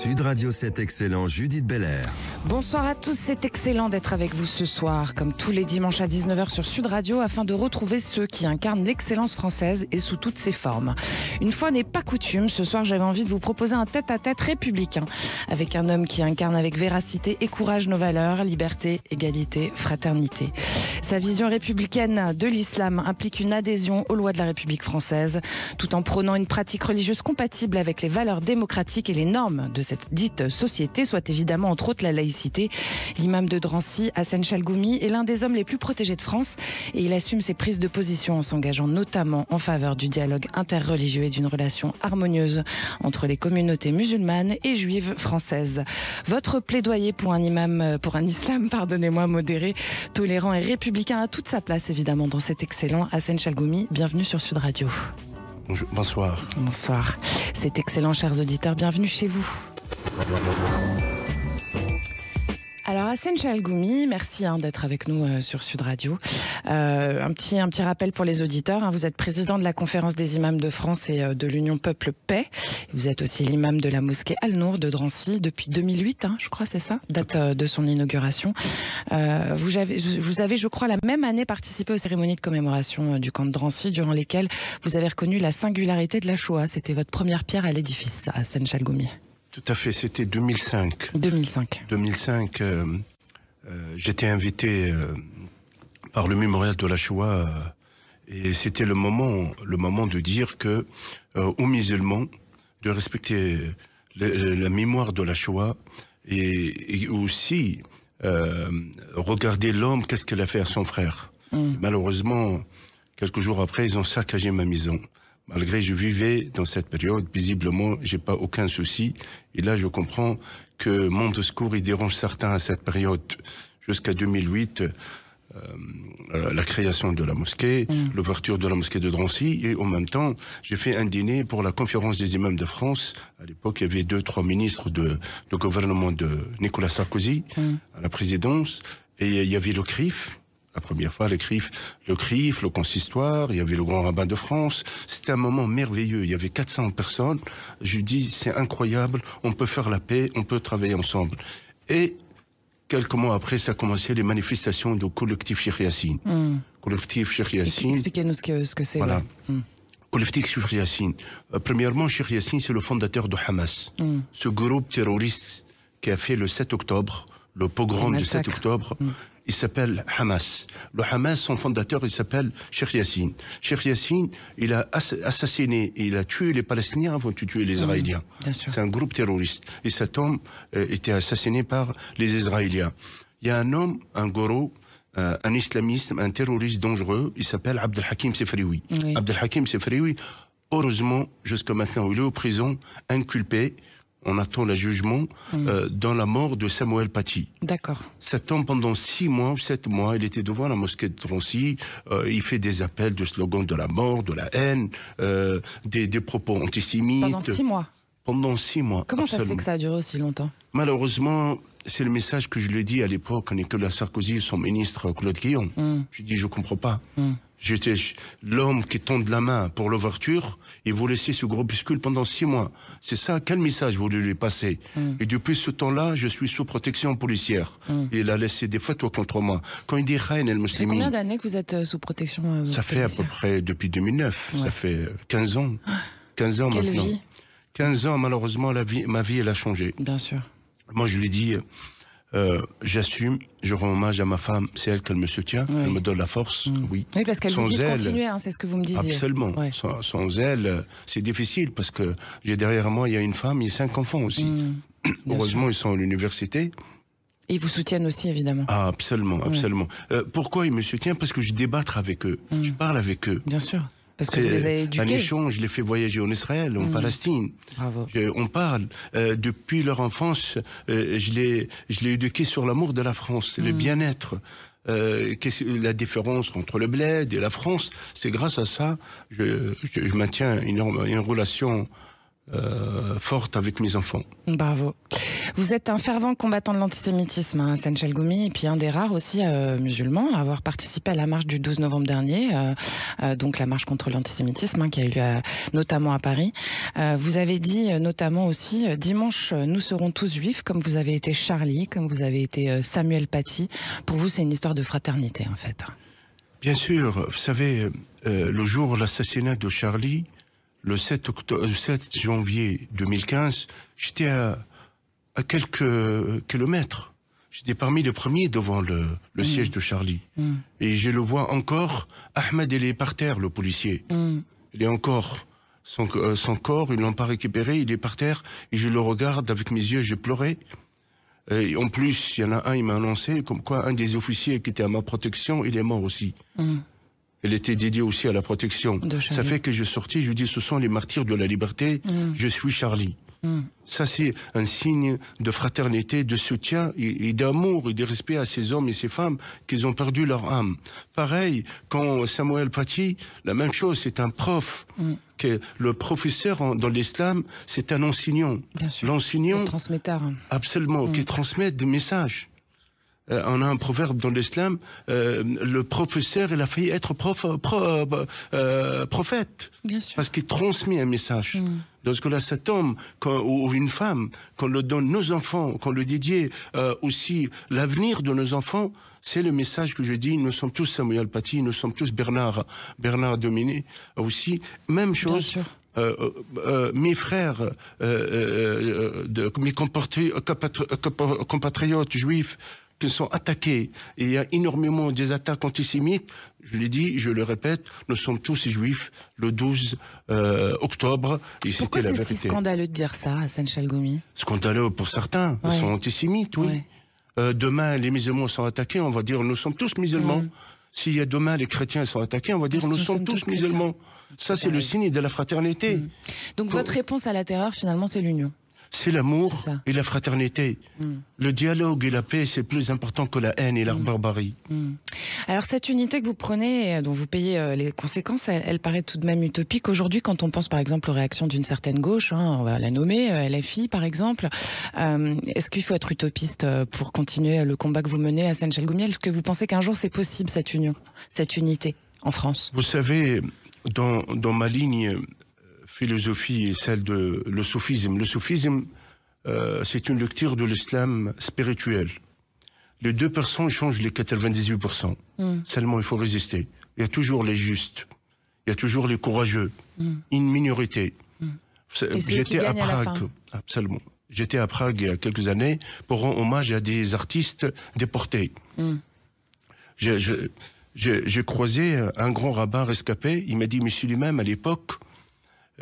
Sud Radio 7 Excellent Judith Belair. Bonsoir à tous, c'est excellent d'être avec vous ce soir, comme tous les dimanches à 19h sur Sud Radio, afin de retrouver ceux qui incarnent l'excellence française et sous toutes ses formes. Une fois n'est pas coutume, ce soir j'avais envie de vous proposer un tête-à-tête républicain, avec un homme qui incarne avec véracité et courage nos valeurs, liberté, égalité, fraternité. Sa vision républicaine de l'islam implique une adhésion aux lois de la République française, tout en prônant une pratique religieuse compatible avec les valeurs démocratiques et les normes de cette dite société, soit évidemment entre autres la laïcité L'imam de Drancy, Hassan Chalgoumi, est l'un des hommes les plus protégés de France et il assume ses prises de position en s'engageant notamment en faveur du dialogue interreligieux et d'une relation harmonieuse entre les communautés musulmanes et juives françaises. Votre plaidoyer pour un imam, euh, pour un islam, pardonnez-moi, modéré, tolérant et républicain a toute sa place évidemment dans cet excellent Hassan Chalgoumi. Bienvenue sur Sud Radio. Bonsoir. Bonsoir. C'est excellent, chers auditeurs. Bienvenue chez vous. Alors Hassan Chalgoumi, merci hein, d'être avec nous euh, sur Sud Radio. Euh, un, petit, un petit rappel pour les auditeurs, hein. vous êtes président de la conférence des imams de France et euh, de l'Union Peuple Paix. Vous êtes aussi l'imam de la mosquée Al-Nour de Drancy depuis 2008, hein, je crois c'est ça, date de son inauguration. vous, avez, vous avez, je crois, la même année participé aux cérémonies de commémoration du camp de Drancy, durant lesquelles vous avez reconnu la singularité de la Shoah. C'était votre première pierre à l'édifice, Hassan Chalgoumi. Tout à fait, c'était 2005. 2005. 2005, j'étais invité euh, par le mémorial de la Shoah euh, et c'était le moment, le moment de dire que euh, aux musulmans de respecter la mémoire de la Shoah et, aussi regarder l'homme, qu'est-ce qu'elle a fait à son frère. Mm. Malheureusement, quelques jours après, ils ont saccagé ma maison. Malgré je vivais dans cette période Visiblement, j'ai pas aucun souci. Et là, je comprends que mon discours il dérange certains à cette période. Jusqu'à 2008, euh, euh, la création de la mosquée, mm. l'ouverture de la mosquée de Drancy, et en même temps, j'ai fait un dîner pour la conférence des imams de France. À l'époque, il y avait deux, trois ministres de, gouvernement de Nicolas Sarkozy mm. à la présidence, et il y avait le CRIF, la première fois, le CRIF, le CRIF, le consistoire, il y avait le Grand Rabbin de France. C'était un moment merveilleux. Il y avait 400 personnes. Je lui dis, c'est incroyable. On peut faire la paix, on peut travailler ensemble. Et quelques mois après, ça a commencé les manifestations du collectif Cheikh Yassine. Hmm. Collectif Cheikh Expliquez-nous ce que, c'est. Voilà. Hmm. Collectif Cheikh euh, premièrement, Cheikh c'est le fondateur de Hamas. Hmm. Ce groupe terroriste qui a fait le 7 octobre, le pogrom du 7 octobre, il s'appelle Hamas. Le Hamas, son fondateur, il s'appelle Sheikh Yassine. Sheikh Yassine, il a assassiné, il a tué les Palestiniens avant de tuer les Israéliens. C'est un groupe terroriste. Et cet homme euh, était assassiné par les Israéliens. Il y a un homme, un gourou, euh, un islamiste, un terroriste dangereux, il s'appelle Abdel Hakim Sefrioui. Abdel Hakim Sefrioui, heureusement, jusqu'à maintenant, il est en prison, inculpé on attend le jugement hmm. euh, dans la mort de Samuel Paty. D'accord. Cet homme, pendant six mois ou sept mois, il était devant la mosquée de Troncy. Euh, il fait des appels de slogans de la mort, de la haine, euh, des, propos antisémites. Pendant six mois. Pendant six mois. Comment ça se fait que ça a duré aussi longtemps Malheureusement, c'est le message que je lui ai dit à l'époque à Nicolas Sarkozy son ministre Claude Guillon. Hmm. Je dis, je ne comprends pas. Hmm. J'étais l'homme qui tombe de la main pour l'ouverture et vous laissez ce groupuscule pendant six mois. C'est ça, quel message vous lui passez mm. Et depuis ce temps-là, je suis sous protection policière. Et mm. il a laissé des photos contre moi. Quand il dit Khaïn el Muslimi. combien d'années que vous êtes euh, sous protection euh, Ça fait à peu près depuis 2009. Ça fait 15 euh, ans. 15 ans Quelle maintenant. Vie 15 ans, malheureusement, la vie, ma vie, elle a changé. Bien sûr. Moi, je lui dis, euh, j'assume, je rends hommage à ma femme, c'est elle qu'elle me soutient, elle me donne la force, mm. oui. Oui, parce qu'elle vous dit continuer, hein, c'est ce que vous me disiez. Absolument. Sans, elle, c'est difficile parce que j'ai derrière moi, il y a une femme, et cinq enfants aussi. Mm. Heureusement, ils sont à l'université. Et ils vous soutiennent aussi, évidemment. Ah, absolument, absolument. Euh, pourquoi ils me soutiennent Parce que je débattre avec eux, mm. je parle avec eux. Bien sûr. Parce que vous les avez éduqués. Un échange, je les fais voyager en Israël, en mm. Palestine. Bravo. on parle. Euh, depuis leur enfance, euh, je les, je les éduqué sur l'amour de la France, le mm. bien-être. Euh, la différence entre le bled et la France, c'est grâce à ça je, je, maintiens une, une relation euh, forte avec mes enfants. Bravo. Vous êtes un fervent combattant de l'antisémitisme, hein, Goumi, et puis un des rares aussi euh, musulmans à avoir participé à la marche du 12 novembre dernier, euh, donc la marche contre l'antisémitisme hein, qui a eu lieu notamment à Paris. vous avez dit notamment aussi, dimanche, nous serons tous juifs, comme vous avez été Charlie, comme vous avez été Samuel Paty. Pour vous, c'est une histoire de fraternité, en fait. Bien sûr, vous savez, le jour de l'assassinat de Charlie, le 7, octobre, 7 janvier 2015, j'étais à, quelques euh, kilomètres. J'étais parmi les premiers devant le, mm. siège de Charlie. Mm. Et je le vois encore, Ahmed, il est par terre, le policier. Mm. Il est encore, euh, son, corps, ils l'ont pas récupéré, il est par terre, et je le regarde avec mes yeux, j'ai pleuré. en plus, il y en a un, il m'a annoncé, comme quoi un des officiers qui était à ma protection, il est mort aussi. Elle était dédiée aussi à la protection. Ça fait que je sortis, je dis, ce sont les martyrs de la liberté, mm. je suis Charlie. Mm. Ça, c'est un signe de fraternité, de soutien et, d'amour et de respect à ces hommes et ces femmes qu'ils ont perdu leur âme. Pareil, quand Samuel Paty, la même chose, c'est un prof. Mm. Que le professeur dans l'islam, c'est un enseignant. L'enseignant. Transmetteur. Absolument, qui transmet des messages. Euh, on a un proverbe dans l'islam, euh, le professeur, il a failli être prof, pro, euh, prophète. Parce qu'il transmet un message. Donc hmm. Dans ce là cet homme ou, une femme, qu'on le donne nos enfants, qu'on le dédie aussi l'avenir de nos enfants, c'est le message que je dis, nous sommes tous Samuel Paty, nous sommes tous Bernard, Bernard Dominé aussi. Même chose, mes frères, de, mes compatriotes juifs, qui sont attaqués. Et il y a énormément des attaques antisémites. Je l'ai dit, je le répète, nous sommes tous juifs le 12 euh, octobre. Et Pourquoi c'est scandaleux de dire ça, Hassan Chalgoumi Scandaleux pour certains. Ils sont antisémites, oui. Euh, demain, les musulmans sont attaqués, on va dire nous sommes tous musulmans. Mm. S'il y a demain les chrétiens sont attaqués, on va dire nous, sommes, tous, musulmans. Ça, c'est le signe de la fraternité. Mm. Donc, votre réponse à la terreur, finalement, c'est l'union c'est l'amour et la fraternité. Hmm. Le dialogue et la paix, c'est plus important que la haine et la hmm. barbarie. Hmm. Alors cette unité que vous prenez, euh, dont vous payez euh, les conséquences, elle, paraît tout de même utopique. Aujourd'hui, quand on pense par exemple aux réactions d'une certaine gauche, hein, on va la nommer, euh, LFI par exemple, est-ce qu'il faut être utopiste pour continuer le combat que vous menez à saint gelgoumiel Est-ce que vous pensez qu'un jour c'est possible cette union, cette unité en France Vous savez, dans, dans ma ligne philosophie et celle de le soufisme. Le soufisme, euh, c'est une lecture de l'islam spirituel. Les deux personnes changent les 98%. Hmm. Seulement, il faut résister. Il y a toujours les justes. Il y a toujours les courageux. Hmm. Une minorité. Hmm. J'étais à Prague. absolument. J'étais à Prague il y a quelques années pour rendre hommage à des artistes déportés. J'ai croisé un grand rabbin rescapé. Il m'a dit, monsieur lui-même, à l'époque,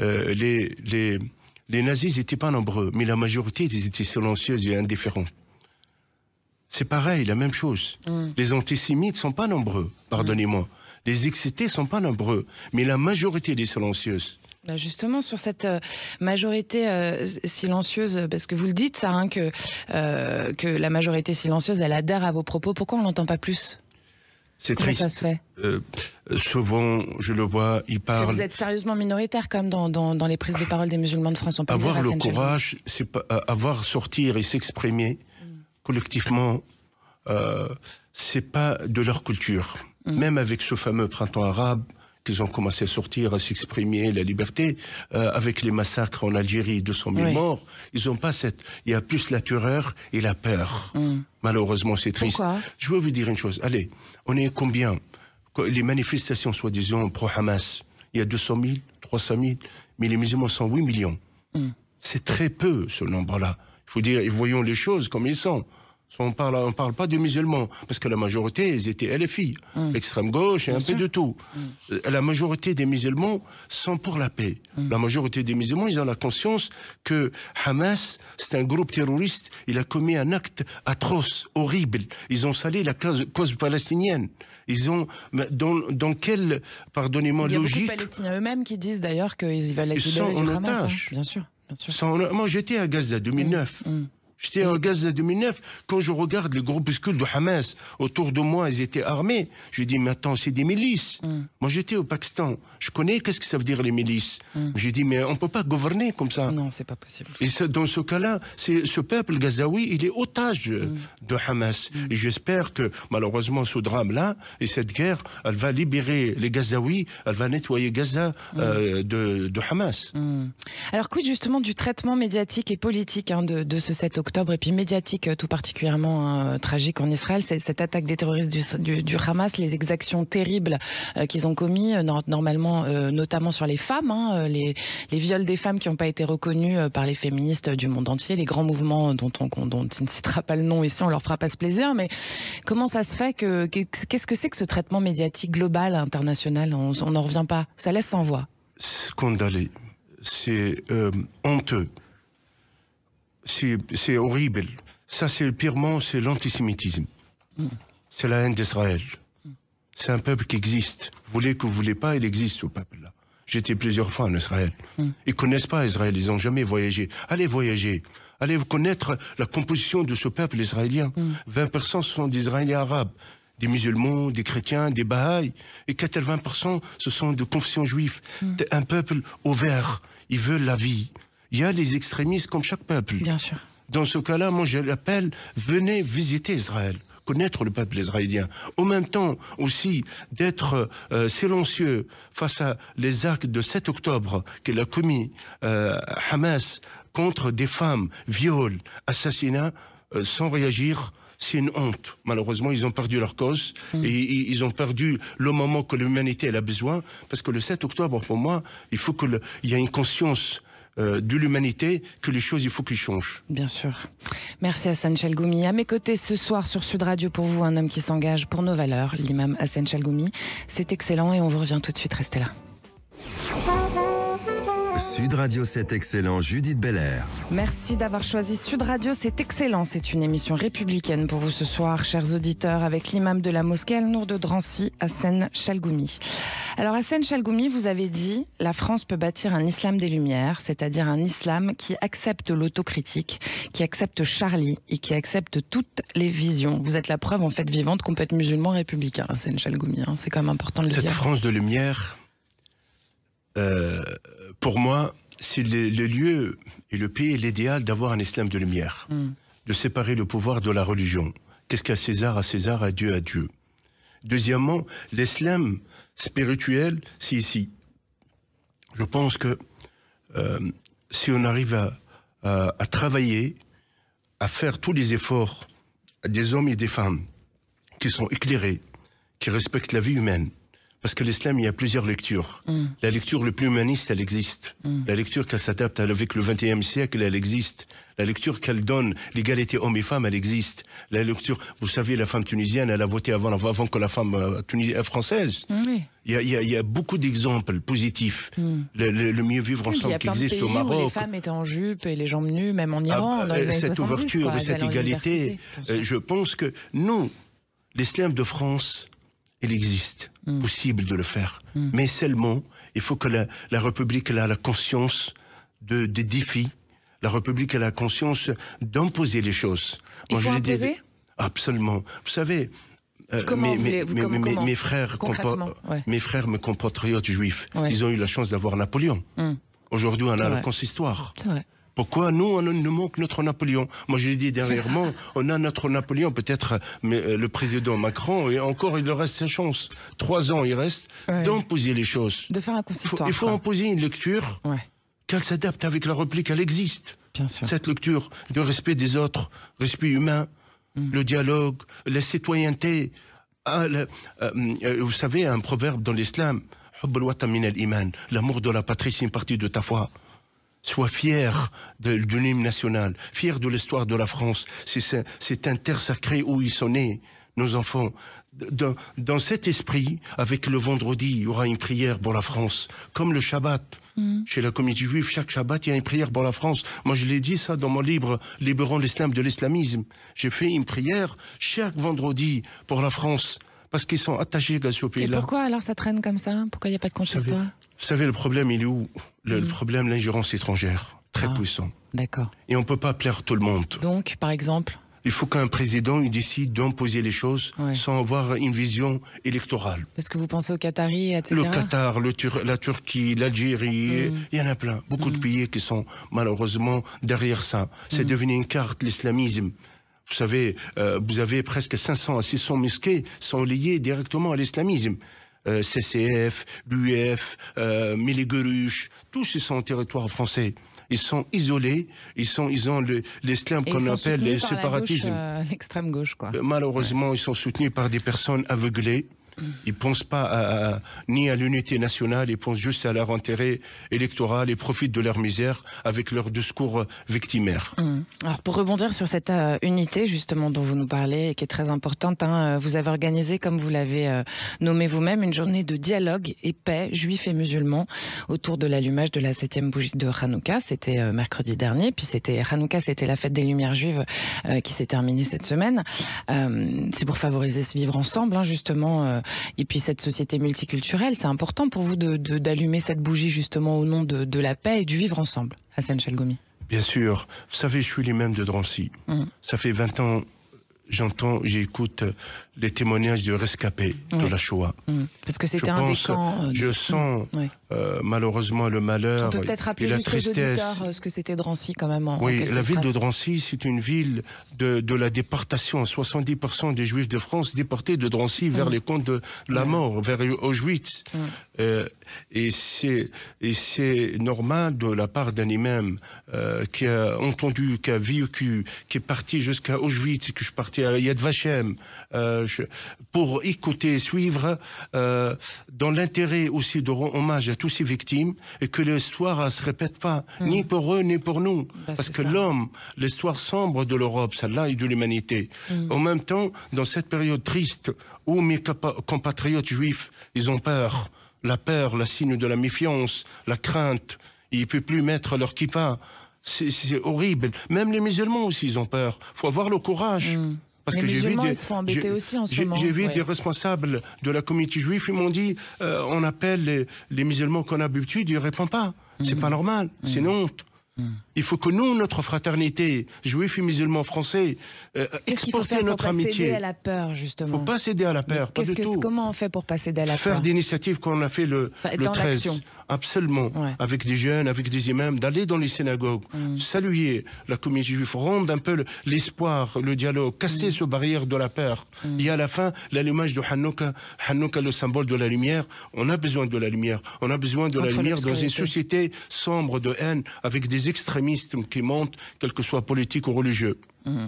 euh, les, nazis n'étaient pas nombreux, mais la majorité, ils étaient silencieux et indifférents. C'est pareil, la même chose. Mm. Les antisémites ne sont pas nombreux, pardonnez-moi. Mm. Les excités ne sont pas nombreux, mais la majorité est silencieuse. Bah, justement, sur cette euh, majorité euh, silencieuse, parce que vous le dites, ça, hein, que, que la majorité silencieuse, elle adhère à vos propos, pourquoi on n'entend pas plus c'est triste. Euh, souvent, je le vois, ils parlent. vous êtes sérieusement minoritaire comme dans, dans, les prises de parole des musulmans de France. avoir le courage, c'est pas, euh, avoir sortir et s'exprimer mm. collectivement, euh, c'est pas de leur culture. Mm. Même avec ce fameux printemps arabe, qu'ils ont commencé à sortir, à s'exprimer, la liberté, euh, avec les massacres en Algérie, 200 000 morts, ils n'ont pas cette... Il y a plus la terreur et la peur. Mm. Malheureusement, c'est triste. Je veux vous dire une chose. Allez, on est combien Les manifestations soi-disant pro-Hamas, il y a 200 000, 300 000, mais les musulmans sont 8 millions. Mm. C'est très peu, ce nombre-là. Il faut dire, voyons les choses comme ils sont. On parle, on parle pas de musulmans, parce que la majorité, ils étaient LFI, mmh. l'extrême gauche et un peu de tout. Mm. La majorité des musulmans sont pour la paix. Mm. La majorité des musulmans, ils ont la conscience que Hamas, c'est un groupe terroriste, il a commis un acte atroce, horrible. Ils ont salé la cause, palestinienne. Ils ont, dans, dans quelle, pardonnez-moi, logique. Il y a beaucoup Palestiniens eux-mêmes qui disent d'ailleurs qu'ils veulent être libérés du Hamas. Hein. Bien sûr. Bien sûr. moi, j'étais à Gaza 2009. J'étais en Gaza 2009. Quand je regarde les groupuscules de Hamas autour de moi, ils étaient armés. Je dis, mais attends, c'est des milices. Mm. Moi, j'étais au Pakistan. Je connais qu'est-ce que ça veut dire les milices. Je mm. J'ai dit, mais on peut pas gouverner comme ça. Non, c'est pas possible. Et dans ce cas-là, c'est ce peuple gazaoui, il est otage mm. de Hamas. Et j'espère que, malheureusement, ce drame-là et cette guerre, elle va libérer les Gazaouis, elle va nettoyer Gaza euh, de, de, Hamas. Alors, quid justement du traitement médiatique et politique hein, de, de ce 7 octobre et puis médiatique euh, tout particulièrement hein, euh, tragique en Israël, c'est cette attaque des terroristes du, Hamas, les exactions terribles euh, qu'ils ont commis, normalement notamment sur les femmes, hein, les, viols des femmes qui n'ont pas été reconnus par les féministes du monde entier, les grands mouvements dont on, ne citera pas le nom ici, on leur fera pas ce plaisir, mais comment ça se fait que qu'est-ce que c'est que ce traitement médiatique global, international On n'en revient pas, ça laisse sans voix. Scandaleux, c'est honteux c'est horrible. Ça, c'est le pirement c'est l'antisémitisme. C'est la haine d'Israël. C'est un peuple qui existe. Vous voulez que vous voulez pas, il existe ce peuple-là. J'étais plusieurs fois en Israël. Ils connaissent pas Israël, ils ont jamais voyagé. Allez voyager. Allez connaître la composition de ce peuple israélien. 20% sont des Israéliens arabes, des musulmans, des chrétiens, des Bahaïs. Et 80% ce sont de confession juive. Mm. Un peuple ouvert. Ils veulent la vie il y a les extrémistes comme chaque peuple. Bien sûr. Dans ce cas-là, moi je l'appelle, venez visiter Israël connaître le peuple israélien. En même temps aussi d'être euh, silencieux face à les actes de 7 octobre qu'il a commis euh, Hamas contre des femmes, viols, assassinats, euh, sans réagir c'est une honte. Malheureusement, ils ont perdu leur cause mm. et ils ont perdu le moment que l'humanité elle a besoin. Parce que le 7 octobre, pour moi, il faut que il y ait une conscience euh, de l'humanité que les choses, il faut qu'ils changent. Bien sûr. Merci Hassan Chalgoumi. À mes côtés ce soir sur Sud Radio pour vous, un homme qui s'engage pour nos valeurs, l'imam Hassan Chalgoumi. C'est excellent et on vous revient tout de suite. Restez là. Sud Radio, c'est excellent. Judith Belair. Merci d'avoir choisi Sud Radio, c'est excellent. C'est une émission républicaine pour vous ce soir, chers auditeurs, avec l'imam de la mosquée Al-Nour de Drancy, Hassan Chalgoumi. Alors, Hassan Chalgoumi, vous avez dit la France peut bâtir un islam des Lumières, c'est-à-dire un islam qui accepte l'autocritique, qui accepte Charlie et qui accepte toutes les visions. Vous êtes la preuve, en fait, vivante qu'on peut être musulman républicain, Hassan Chalgoumi. Hein. C'est quand même important de le dire. Cette France de Lumière euh, pour moi, c'est le, lieu et le pays est l'idéal d'avoir un islam de lumière, mm. de séparer le pouvoir de la religion. Qu'est-ce qu'à César, à César, à Dieu, à Dieu. Deuxièmement, l'islam spirituel, c'est ici. Je pense que euh, si on arrive à, travailler, à faire tous les efforts des hommes et des femmes qui sont éclairés, qui respectent la vie humaine, parce que l'islam, il y a plusieurs lectures. Mm. La lecture le plus humaniste, elle existe. Mm. La lecture qu'elle s'adapte avec le XXIe siècle, elle existe. La lecture qu'elle donne l'égalité hommes et femmes, elle existe. La lecture, vous savez, la femme tunisienne, elle a voté avant, avant que la femme française. Il, y a, beaucoup d'exemples positifs. Mm. Le, mieux vivre ensemble qui existe au Maroc. les femmes étaient en jupe et les jambes nues, même en Iran. Ah, euh, cette ouverture cette égalité, euh, je pense que nous, l'islam de France, il existe, mm. possible de le faire. Mm. Mais seulement, il faut que la, République ait la conscience de, des défis. La République a la conscience d'imposer les choses. Il Absolument. Vous savez, euh, mes, frères mes frères, compatriotes juifs, ils ont eu la chance d'avoir Napoléon. Mm. Aujourd'hui, on a le consistoire. Pourquoi nous, on ne manque notre Napoléon Moi, je l'ai dit dernièrement, on a notre Napoléon, peut-être euh, le président Macron, et encore, il reste sa chance. Trois ans, il reste d'imposer les choses. De faire un Il faut, imposer une lecture qu'elle s'adapte avec la réplique, qu'elle existe. Bien sûr. Cette lecture de respect des autres, respect humain, mm. le dialogue, la citoyenneté. Ah, euh, euh, vous savez, un proverbe dans l'islam, l'amour de la patrie, c'est une partie de ta foi sois fier de, l'hymne national, fier de l'histoire de la France. C'est un terre sacrée où ils sont nés, nos enfants. Dans, dans, cet esprit, avec le vendredi, il y aura une prière pour la France, comme le Shabbat. Mm. Chez la communauté juive, chaque Shabbat, il y a une prière pour la France. Moi, je l'ai dit ça dans mon livre Libérant l'islam de l'islamisme. J'ai fait une prière chaque vendredi pour la France parce qu'ils sont attachés à ce pays-là. Et pourquoi alors ça traîne comme ça Pourquoi il n'y a pas de consistoire vous savez, le problème, il est où le, mm. problème, l'ingérence étrangère, très ah, puissant. D'accord. Et on ne peut pas plaire tout le monde. Donc, par exemple il faut qu'un président il décide d'imposer les choses sans avoir une vision électorale. Parce que vous pensez aux Qataris, etc. Le Qatar, la Turquie, l'Algérie, mm. il y en a plein. Beaucoup de mm. pays qui sont malheureusement derrière ça. C'est devenu une carte, l'islamisme. Vous savez, euh, vous avez presque 500 à 600 mosquées sont liées directement à l'islamisme. CCF, BUF, euh, e euh tous ces sont territoires français. Ils sont isolés, ils, sont, ils ont l'islam qu'on appelle le séparatisme. Euh, l'extrême gauche, quoi. Euh, malheureusement, ils sont soutenus par des personnes aveuglées ils pensent pas ni à l'unité nationale, ils pensent juste à leur intérêt électoral et profitent de leur misère avec leur discours victimaire. Hum. Alors pour rebondir sur cette euh, unité justement dont vous nous parlez et qui est très importante, hein, euh, vous avez organisé, comme vous l'avez euh, nommé vous-même, une journée de dialogue et paix juifs et musulmans autour de l'allumage de la septième bougie de Hanouka. C'était mercredi dernier, puis c'était Hanouka, c'était la fête des Lumières juives qui s'est terminée cette semaine. C'est pour favoriser ce vivre ensemble, hein, justement et puis cette société multiculturelle. C'est important pour vous d'allumer de, cette bougie justement au nom de, de, la paix et du vivre ensemble, Hassan Chalgoumi. Bien sûr. Vous savez, je suis lui-même de Drancy. Mm. Ça fait 20 ans, j'entends, j'écoute les témoignages de rescapés de la Shoah. Mm. Parce que c'était un des camps. Euh, je sens euh, malheureusement le malheur. On peut peut-être rappeler la euh, ce que c'était Drancy quand même. oui, la ville de Drancy, c'est une ville de, la déportation. 70% des Juifs de France déportés de Drancy mm. vers les comptes de la mm. mort, vers Auschwitz. Mm. Euh, et c'est normal de la part d'un imam qui a entendu, qui a vécu, qui est parti jusqu'à Auschwitz, que je suis parti à Yad Vashem, pour écouter, suivre, dans l'intérêt aussi de rendre hommage à tous ces victimes et que l'histoire ne se répète pas, mm. ni pour eux, ni pour nous. Bah, Parce que l'homme, l'histoire sombre de l'Europe, celle-là, et de l'humanité. En mm. même temps, dans cette période triste où mes compatriotes juifs, ils ont peur, la peur, la signe de la méfiance, la crainte, ils ne peuvent plus mettre leur kippa. C'est horrible. Même les musulmans aussi, ils ont peur. Il faut avoir le courage. Mm. Parce que j'ai vu des, J'ai vu des responsables de la communauté juive, ils m'ont dit, euh, on appelle les, musulmans qu'on a habitude, ils ne répondent pas. C'est mm. pas normal, c'est une honte. Il faut que nous, notre fraternité, juifs et musulmans français, euh, notre amitié. Il faut pas céder à la peur, justement. Il ne faut pas céder à la peur, que, Comment on fait pour passer céder à la faire peur Faire d'initiatives qu'on a fait le, 13, absolument, avec des jeunes, avec des imams, d'aller dans les synagogues, mm. saluer la communauté juive, rendre un peu l'espoir, le dialogue, casser mm. ce barrière de la peur. Mm. Et à la fin, l'allumage de Hanouka, Hanouka, le symbole de la lumière, on a besoin de la lumière. On a besoin de la lumière dans une société sombre de haine, avec des extrémistes qui montent, quel que soit politique ou religieux. Hmm.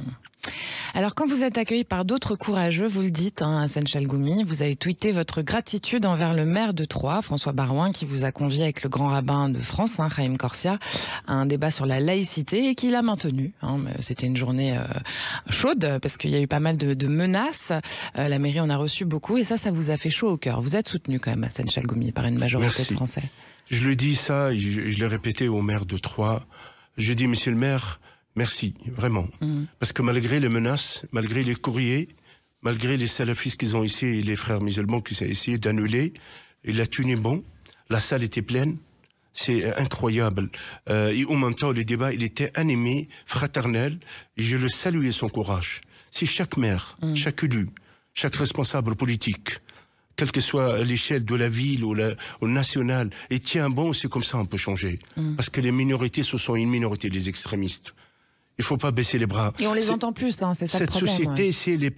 Alors, quand vous êtes accueilli par d'autres courageux, vous le dites, hein, Hassan Chalgoumi, vous avez tweeté votre gratitude envers le maire de Troyes, François Barouin, qui vous a convié avec le grand rabbin de France, hein, Chaim Corsia, à un débat sur la laïcité et qui l'a maintenu. Hein. C'était une journée euh, chaude parce qu'il y a eu pas mal de, menaces. Euh, la mairie en a reçu beaucoup et ça, ça vous a fait chaud au cœur. Vous êtes soutenu quand même, Hassan Chalgoumi, par une majorité de Français. Je le dis ça, je, l'ai répété au maire de Troyes. Je dis, monsieur le maire, merci, vraiment. Mm. Parce que malgré les menaces, malgré les courriers, malgré les salafistes qu'ils ont ici et les frères musulmans qui ont essayé d'annuler, la a est bon, la salle était pleine. C'est incroyable. Euh, et au même temps, le débat, il était animé, fraternel. Et je le saluais son courage. C'est chaque maire, mm. chaque élu, chaque responsable politique, quelle que soit l'échelle de la ville ou, nationale, et tiens bon, c'est comme ça on peut changer. Mm. Parce que les minorités, ce sont une minorité, les extrémistes. Il faut pas baisser les bras. Et on les entend plus, hein, c'est ça Cette le problème, société, c'est les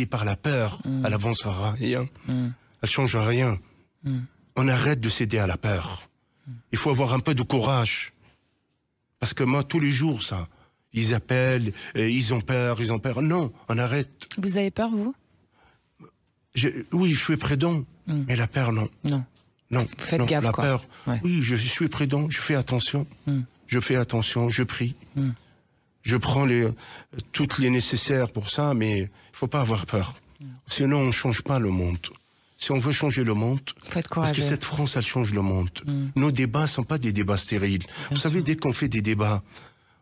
elle par la peur, mm. elle avancera rien. Mm. Elle change rien. On arrête de céder à la peur. Il faut avoir un peu de courage. Parce que moi, tous les jours, ça, ils appellent, ils ont peur, ils ont peur. Non, on arrête. Vous avez peur, vous oui, je suis prudent, hmm. mais la peur, non. Non. Faites gaffe, la quoi. peur. Oui, je suis prudent, je fais attention. Hmm. Je fais attention, je prie. Hmm. Je prends les, euh, toutes les nécessaires pour ça, mais il faut pas avoir peur. Sinon, on ne change pas le monde. Si on veut changer le monde, parce que cette France, elle change le monde. Nos débats ne sont pas des débats stériles. Vous savez, dès qu'on fait des débats,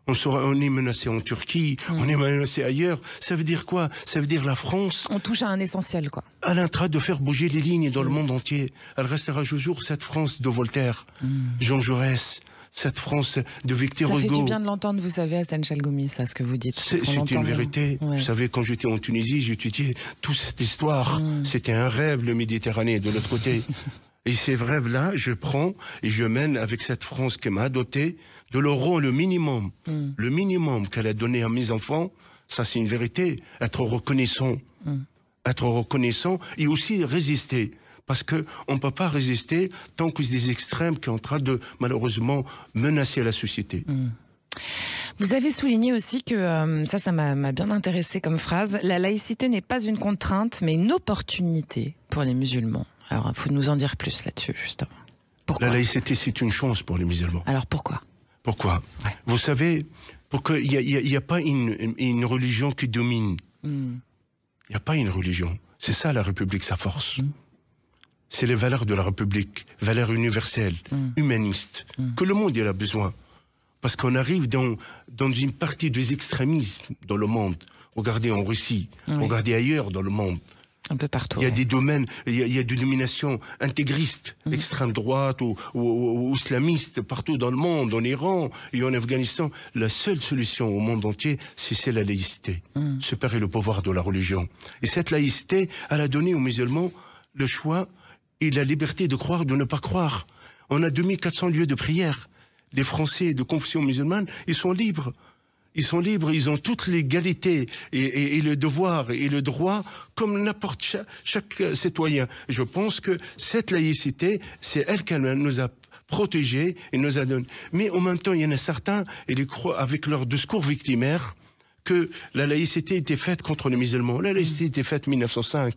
on, sera, on est menacé en Turquie, mm. on est menacé ailleurs. Ça veut dire quoi Ça veut dire la France. On touche à un essentiel, quoi. À l'intra de faire bouger les lignes dans le monde entier. Elle restera toujours cette France de Voltaire, mm. Jean Jaurès, cette France de Victor Hugo. Ça fait bien de l'entendre, vous savez, à Goumi, ça, ce que vous dites. C'est une vérité. Vous savez, quand j'étais en Tunisie, j'étudiais toute cette histoire. Mm. C'était un rêve, le Méditerranée, de l'autre côté. et ces rêves-là, je prends et je mène avec cette France qui m'a adoptée de rendre le minimum, mm. le minimum qu'elle a donné à mes enfants, ça c'est une vérité. Être reconnaissant, mm. être reconnaissant et aussi résister. Parce qu'on ne peut pas résister tant que c'est des extrêmes qui sont en train de malheureusement menacer la société. Mm. Vous avez souligné aussi que, euh, ça, ça m'a bien intéressé comme phrase, la laïcité n'est pas une contrainte, mais une opportunité pour les musulmans. Alors, il faut nous en dire plus là-dessus, justement. la laïcité, c'est une chance pour les musulmans. Alors, pourquoi pourquoi Vous savez, pour qu'il n'y a, pas une, religion qui domine. Hmm. Il n'y a pas une religion. C'est ça la République, sa force. Hmm. C'est les valeurs de la République, valeurs universelles, hmm. humanistes, que le monde a besoin. Parce qu'on arrive dans, dans une partie des extrémismes dans le monde. Regardez en Russie, regardez ailleurs dans le monde. Un peu partout. Il y a des domaines, il y a, des dominations intégristes, mhm. extrême droite ou, ou, islamiste partout dans le monde, en Iran et en Afghanistan. La seule solution au monde entier, c'est la laïcité. Mmh. Séparer le pouvoir de la religion. Et cette laïcité, elle a donné aux musulmans le choix et la liberté de croire ou de ne pas croire. On a 2400 lieux de prière. Les Français de confession musulmane, ils sont libres. Ils sont libres, ils ont toute l'égalité et, le devoir et le droit comme n'importe chaque, citoyen. Je pense que cette laïcité, c'est elle qui nous a protégés et nous a donné. Mais en même temps, il y en a certains, et ils croient avec leur discours victimaire, que la laïcité était faite contre les musulmans. La laïcité était faite en 1905.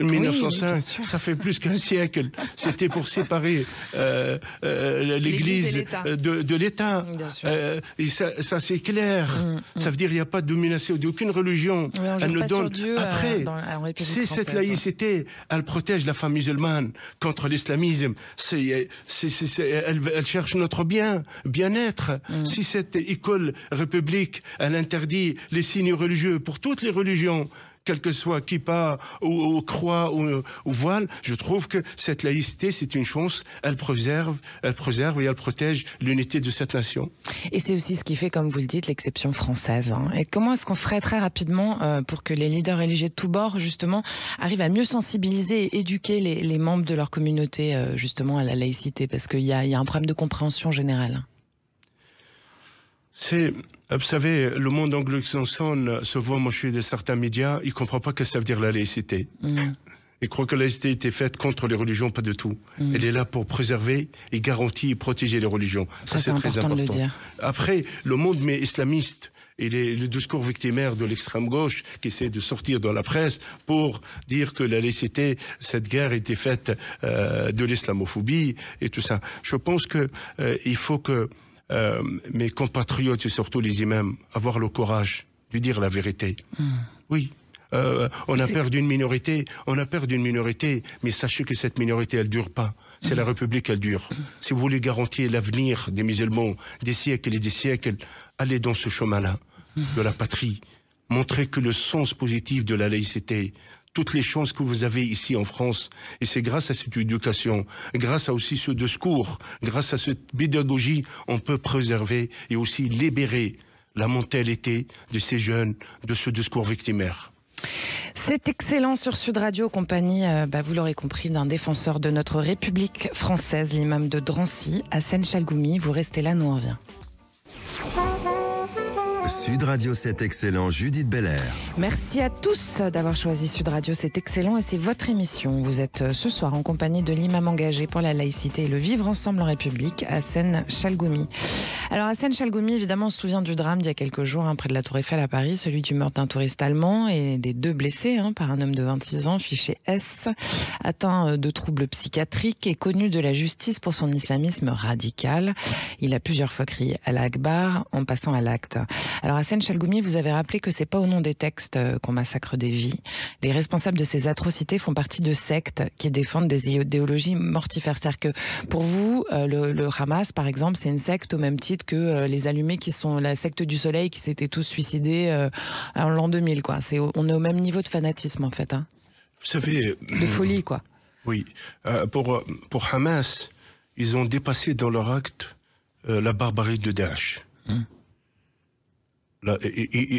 1905, ça fait plus qu'un siècle. C'était pour séparer euh, euh, l'Église de, l'État. Euh, et ça, ça c'est clair. Mm, mm. Ça veut dire qu'il n'y a pas de domination d'aucune religion. Elle ne donne après. C'est cette hein. laïcité. Elle protège la femme musulmane contre l'islamisme. Elle, elle, cherche notre bien, bien-être. Mm. Si cette école république, elle interdit les signes religieux pour toutes les religions, quel que soit qui part ou croix ou, voile, je trouve que cette laïcité, c'est une chance. Elle préserve, elle préserve et elle protège l'unité de cette nation. Et c'est aussi ce qui fait, comme vous le dites, l'exception française. Hein. Et comment est-ce qu'on ferait très rapidement euh, pour que les leaders religieux de tous bords, justement, arrivent à mieux sensibiliser et éduquer les, membres de leur communauté, euh, justement, à la laïcité Parce qu'il y, y a, un problème de compréhension générale. C'est vous savez, le monde anglo-saxon, souvent, moi je suis de certains médias, il ne comprend pas ce que ça veut dire la laïcité. Mm. Il croit que la laïcité était faite contre les religions, pas du tout. Mm. Elle est là pour préserver et garantir et protéger les religions. Ça, c'est très important. De le dire. Après, le monde mais islamiste, et les, le discours victimaire de l'extrême gauche qui essaie de sortir dans la presse pour dire que la laïcité, cette guerre était faite euh, de l'islamophobie et tout ça. Je pense que euh, il faut que euh, mes compatriotes et surtout les imams, avoir le courage de dire la vérité. Hmm. Oui. Euh, on a peur d'une minorité, on a peur d'une minorité, mais sachez que cette minorité, elle dure pas. C'est la hmm. République, elle dure. Hmm. Si vous voulez garantir l'avenir des musulmans, des siècles et des siècles, allez dans ce chemin-là, de la patrie. Montrez que le sens positif de la laïcité, toutes les chances que vous avez ici en France. Et c'est grâce à cette éducation, grâce à aussi ce discours, grâce à cette pédagogie, on peut préserver et aussi libérer la mentalité de ces jeunes de ce discours victimaire. C'est excellent sur Sud Radio, compagnie, euh, bah, vous l'aurez compris, d'un défenseur de notre République française, l'imam de Drancy, Hassan Chalgoumi. Vous restez là, nous on revient. Sud Radio, c'est excellent. Judith Belair. Merci à tous d'avoir choisi Sud Radio, c'est excellent et c'est votre émission. Vous êtes euh, ce soir en compagnie de l'imam engagé pour la laïcité et le vivre ensemble en République, Hassan Chalgoumi. Alors Hassan Chalgoumi, évidemment, se souvient du drame d'il y a quelques jours hein, près de la Tour Eiffel à Paris, celui du meurtre d'un touriste allemand et des deux blessés hein, par un homme de 26 ans fiché S, atteint euh, de troubles psychiatriques et connu de la justice pour son islamisme radical. Il a plusieurs fois crié à l'Akbar en passant à l'acte. Alors, Hassan Chalgoumi, vous avez rappelé que c'est pas au nom des textes euh, qu'on massacre des vies. Les responsables de ces atrocités font partie de sectes qui défendent des idéologies mortifères. C'est-à-dire que pour vous, euh, le, Hamas, par exemple, c'est une secte au même titre que euh, les Allumés qui sont la secte du soleil qui s'étaient tous suicidés en l'an 2000, quoi. on est au même niveau de fanatisme, en fait. Hein. Vous savez. De folie, quoi. Oui. pour, pour Hamas, ils ont dépassé dans leur acte la barbarie de Daesh. Hmm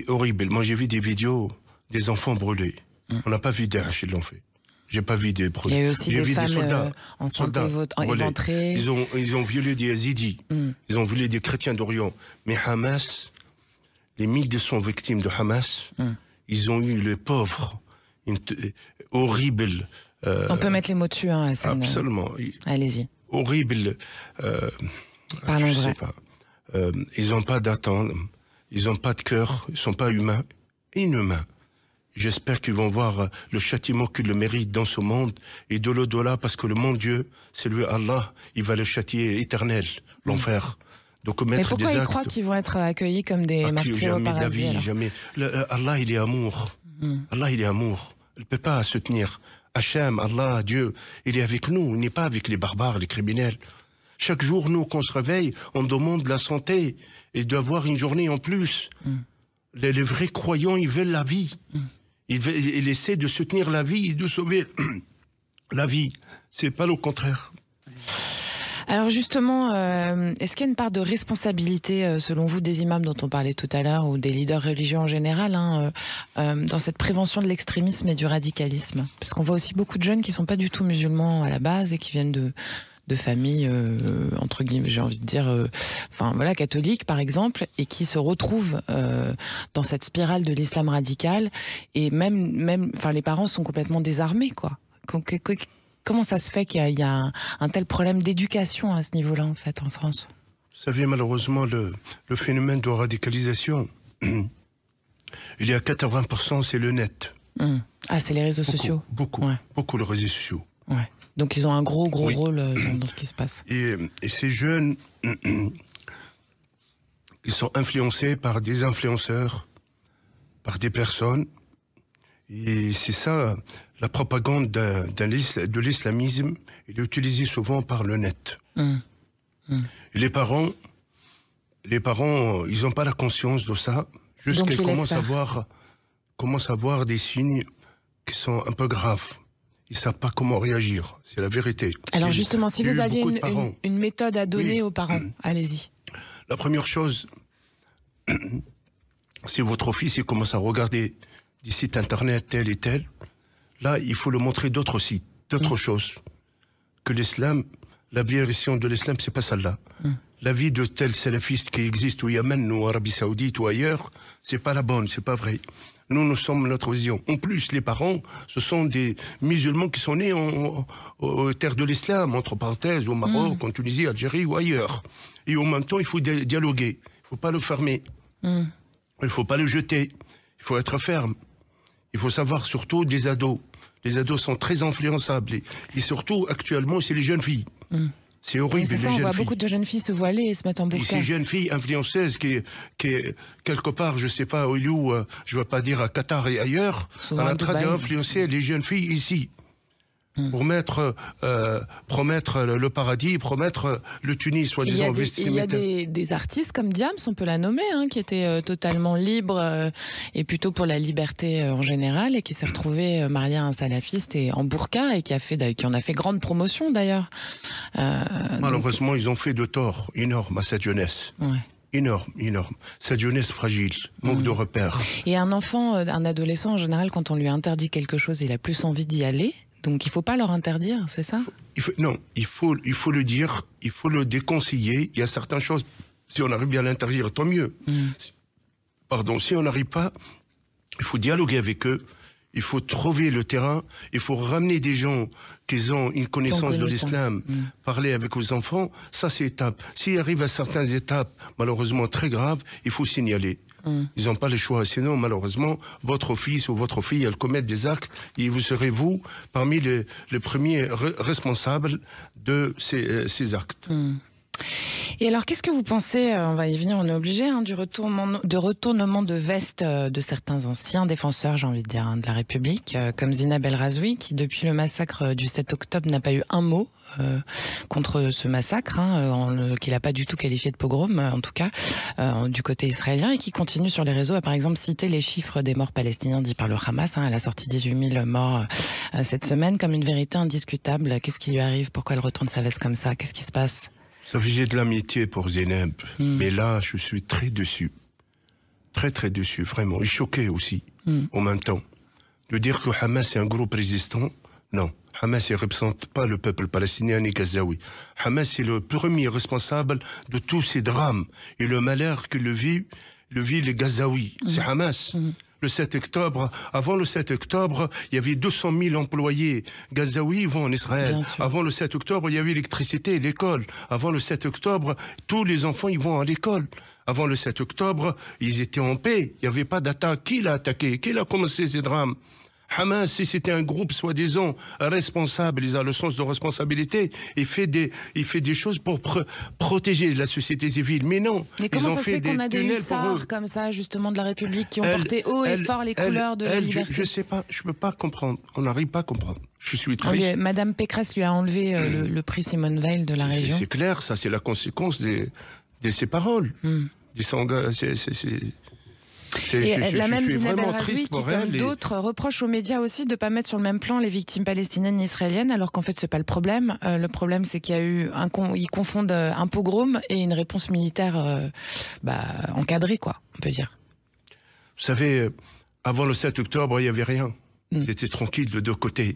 horrible. Moi, j'ai vu des vidéos des enfants brûlés. Mm. On n'a pas vu Daesh, ils l'ont fait. J'ai pas vu des brûlés. Il y a aussi des, des soldats, euh, en soldats Ils ont, ils ont violé des Yazidis. Mm. Ils ont violé des chrétiens d'Orient. Mais Hamas, les 1200 victimes de Hamas, mm. ils ont eu les pauvres, horrible. Euh, On peut mettre les mots dessus, hein, Absolument. Allez-y. Horrible. Euh, Parlons je vrai. sais pas. ils n'ont pas d'attente. Ils n'ont pas de cœur, ils ne sont pas humains, inhumains. J'espère qu'ils vont voir euh, le châtiment qu'ils le méritent dans ce monde et de l'au-delà, parce que le monde Dieu, c'est lui Allah, il va le châtier éternel, l'enfer. Mm. Donc Mais pourquoi ils croient qu'ils vont être accueillis comme des ah, martyrs au paradis jamais. Euh, Allah, il est amour. Mm. Allah, il est amour. Il ne peut pas se tenir. Hachem, Allah, Dieu, il est avec nous. Il n'est pas avec les barbares, les criminels. Chaque jour, nous, qu'on se réveille, on demande la santé et d'avoir une journée en plus. Mm. Les, vrais croyants, ils veulent la vie. Mm. Ils, essaient de soutenir la vie et de sauver la vie. C'est pas le contraire. Alors justement, euh, est-ce qu'il y a une part de responsabilité, euh, selon vous, des imams dont on parlait tout à l'heure, ou des leaders religieux en général, hein, euh, dans cette prévention de l'extrémisme et du radicalisme Parce qu'on voit aussi beaucoup de jeunes qui ne sont pas du tout musulmans à la base et qui viennent de, de familles euh, entre guillemets, j'ai envie de dire, euh, enfin voilà, catholiques par exemple, et qui se retrouvent euh, dans cette spirale de l'islam radical. Et même, même, enfin les parents sont complètement désarmés, quoi. Comment ça se fait qu'il y, a, un, tel problème d'éducation à ce niveau-là, en fait, en France Vous savez, malheureusement, le, le phénomène de radicalisation, il y a 80%, c'est le net. Hum. Ah, c'est les réseaux sociaux Beaucoup, beaucoup les réseaux sociaux. Ouais. Donc ils ont un gros, gros rôle euh, dans, ce qui se passe. Et, euh, ces jeunes, ils sont influencés par des influenceurs, par des personnes. Et c'est ça, la propagande de l'islamisme, elle est utilisée souvent par le net. Hum. Hum. Les parents, les parents, euh, ils n'ont pas la conscience de ça, jusqu'à commencent à commencent à voir des signes qui sont un peu graves ils ne savent pas comment réagir. C'est la vérité. Alors justement, si vous aviez une, méthode à donner aux parents, mm. allez-y. La première chose, si votre fils il commence à regarder des sites internet tel et tel, là, il faut le montrer d'autres sites, d'autres mm. choses. Que l'islam, la version de l'islam, c'est pas celle-là. Mm. La vie de tel salafiste qui existe au Yémen ou en Arabie Saoudite ou ailleurs, c'est pas la bonne, c'est pas vrai. Nous, nous sommes notre vision. En plus, les parents, ce sont des musulmans qui sont nés en, aux terres de l'islam, entre parenthèses, au Maroc, mm. en Tunisie, Algérie ou ailleurs. Et en même temps, il faut dialoguer. Il ne faut pas le fermer. Il mm. Il faut pas le jeter. Il faut être ferme. Il faut savoir surtout des ados. Les ados sont très influençables. Et, surtout, actuellement, c'est les jeunes filles. Mm. C'est horrible. Ça, on voit beaucoup de jeunes filles se voiler et se mettre en boucle. Et ces jeunes filles influencées, qui, qui quelque part, je sais pas, au lieu, je ne vais pas dire à Qatar et ailleurs, sont en train d'influencer les jeunes filles ici. Hmm. pour euh, promettre le paradis, promettre le Tunis, soit disant vestimentaire. Il y a, des, artistes comme Diams, on peut la nommer, hein, qui était euh, totalement libre euh, et plutôt pour la liberté en général et qui s'est retrouvée mariée à un salafiste et en burqa et qui, a fait, qui en a fait grande promotion d'ailleurs. Malheureusement, ils ont fait de tort énorme à cette jeunesse. Ouais énorme, énorme. Cette jeunesse fragile, manque de repères. Et un enfant, un adolescent, en général, quand on lui interdit quelque chose, il a plus envie d'y aller. Donc il ne faut pas leur interdire, c'est ça Non, il faut, il faut le dire, il faut le déconseiller. Il y a certaines choses, si on arrive bien à l'interdire, tant mieux. Mm. Pardon, si on n'arrive pas, il faut dialoguer avec eux, il faut trouver le terrain, il faut ramener des gens qui ont une connaissance de l'islam, mm. parler avec vos enfants, ça c'est étape. S'il arrive à certaines étapes, malheureusement très graves, il faut signaler. Mm. Ils n'ont pas le choix. Sinon, malheureusement, votre fils ou votre fille, elle commet des actes et vous serez, vous, parmi les, premiers responsables de ces, euh, actes. Mm. Et alors, qu'est-ce que vous pensez euh, On va y venir, on est obligé hein, du retournement de retournement de veste euh, de certains anciens défenseurs, j'ai envie de dire, hein, de la République, euh, comme Zina qui depuis le massacre du 7 octobre n'a pas eu un mot contre ce massacre, hein, qu'il n'a pas du tout qualifié de pogrom, en tout cas, du côté israélien, et qui continue sur les réseaux à par exemple citer les chiffres des morts palestiniens dits par le Hamas. à la sortie 18 000 morts cette semaine comme une vérité indiscutable. Qu'est-ce qui lui arrive Pourquoi elle retourne sa veste comme ça Qu'est-ce qui se passe ça fait j'ai de l'amitié pour zéneb hmm. mais là, je suis très déçu. Très, très déçu, vraiment. Et choqué aussi, hmm. en même temps. De dire que Hamas est un groupe résistant, non. Hamas ne représente pas le peuple palestinien ni gazaoui. Hamas est le premier responsable de tous ces drames et le malheur que le vit, le vit les gazaouis. C'est hmm. Hamas le 7 octobre. Avant le 7 octobre, il y avait 200 000 employés gazaouis vont en Israël. Avant le 7 octobre, il y avait l'électricité, l'école. Avant le 7 octobre, tous les enfants ils vont à l'école. Avant le 7 octobre, ils étaient en paix. Il n'y avait pas d'attaque. Qui l'a attaqué Qui a commencé ces drames Hamas, si c'était un groupe soi-disant responsable, il a le sens de responsabilité, il fait des, il fait des choses pour protéger la société civile. Mais non. Mais comment ça se fait, qu'on a des hussards comme ça, justement, de la République, qui ont porté haut et fort les couleurs de la Je ne sais pas, je ne peux pas comprendre. On n'arrive pas à comprendre. Je suis triste. Madame Pécresse lui a enlevé euh, hmm. le, prix Simone Veil de la région. C'est clair, ça, c'est la conséquence des, de ses paroles. Hmm. C'est je, la même suis vraiment triste pour elle. D'autres reprochent aux médias aussi de ne pas mettre sur le même plan les victimes palestiniennes et israéliennes, alors qu'en fait, ce n'est pas le problème. Euh, le problème, c'est qu'il y a eu un Ils confondent euh, un pogrom et une réponse militaire euh, bah, encadrée, quoi, on peut dire. Vous savez, avant le 7 octobre, il n'y avait rien. Mm. C'était tranquille de deux côtés.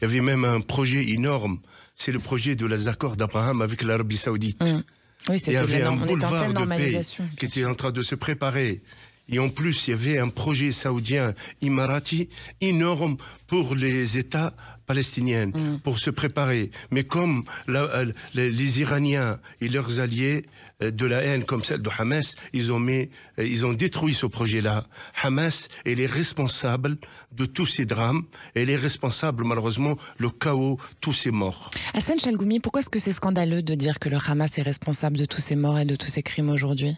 Il y avait même un projet énorme. C'est le projet de l'accord d'Abraham avec l'Arabie Saoudite. Mm. Oui, il y avait un boulevard de qui était en train de se préparer. Et en plus, il y avait un projet saoudien Imarati énorme pour les États palestiniens, mm. pour se préparer. Mais comme euh, les, Iraniens et leurs alliés euh, de la haine comme celle de Hamas, ils ont, mis, euh, ils ont détruit ce projet-là. Hamas, elle est responsable de tous ces drames. Elle est responsable, malheureusement, le chaos, tous ces morts. Hassan Chalgoumi, pourquoi est-ce que c'est scandaleux de dire que le Hamas est responsable de tous ces morts et de tous ces crimes aujourd'hui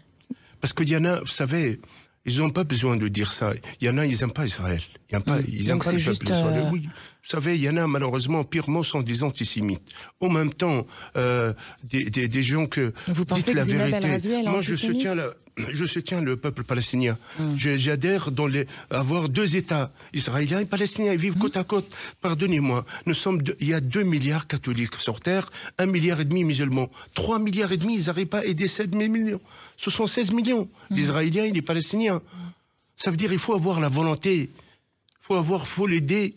Parce que Diana, vous savez, ils n'ont pas besoin de dire ça. Il y en a, ils n'aiment pas Israël. Y a pas, mm. ils euh, Oui, vous savez, il y en a malheureusement, pirement sont des antisémites. Au même temps, euh, des, des, gens que... Vous pensez que la vérité. Moi, je soutiens, je soutiens le peuple palestinien. Mm. J'adhère dans les, avoir deux États, israéliens et palestiniens, ils vivent mm. côte à côte. Pardonnez-moi, nous sommes, il y a 2 milliards catholiques sur Terre, 1 milliard et demi musulmans, 3 milliards et demi, ils n'arrivent pas à aider 7 millions. Ce sont 16 millions, d'israéliens Israéliens et les Palestiniens. Ça veut dire il faut avoir la volonté faut avoir, faut l'aider.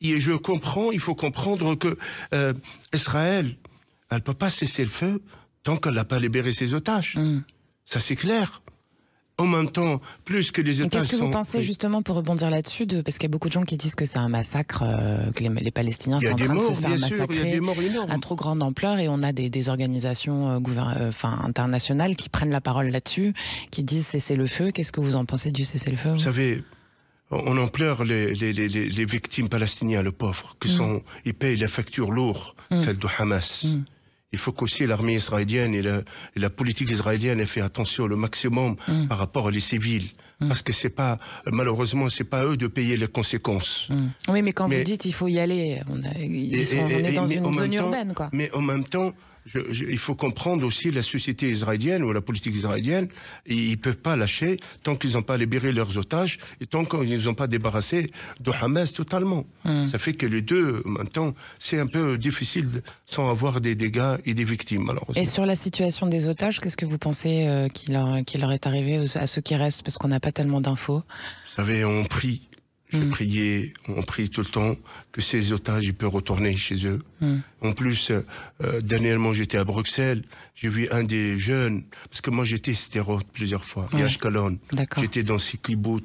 Et je comprends, il faut comprendre que euh, Israël, elle peut pas cesser le feu tant qu'elle n'a pas libéré ses otages. Hmm. Ça c'est clair en même temps, plus que les otages. Qu'est-ce que vous pensez justement pour rebondir là-dessus Parce qu'il y a beaucoup de gens qui disent que c'est un massacre, euh, que les, Palestiniens sont en train de se faire massacrer à trop grande ampleur et on a des, organisations euh, enfin, internationales qui prennent la parole là-dessus, qui disent cesser le feu. Qu'est-ce que vous en pensez du cesser le feu Vous savez, on en pleure les, victimes palestiniennes, le pauvre, qui mm. sont, ils payent la facture lourde, mm. celle de Hamas. Mm. Il faut qu'aussi l'armée israélienne et la, politique israélienne aient fait attention le maximum par rapport aux civils. Parce que c'est pas, malheureusement, c'est pas eux de payer les conséquences. Oui, mais quand vous dites il faut y aller, on, est dans une zone urbaine, quoi. Mais en même temps, il faut comprendre aussi la société israélienne ou la politique israélienne. ils ne peuvent pas lâcher tant qu'ils n'ont pas libéré leurs otages et tant qu'ils ne ont pas débarrassé de Hamas totalement. Hmm. Ça fait que les deux, maintenant, c'est un peu difficile sans avoir des dégâts et des victimes, malheureusement. Et sur la situation des otages, qu'est-ce que vous pensez euh, qu'il leur, est arrivé à ceux qui restent Parce qu'on n'a pas tellement d'infos. Vous savez, on prie je hmm. priais, on prie tout le temps que ces otages puissent retourner chez eux. Hmm. En plus, euh, euh, dernièrement, j'étais à Bruxelles, j'ai vu un des jeunes, parce que moi j'étais stérote plusieurs fois, ouais. à J'étais dans ces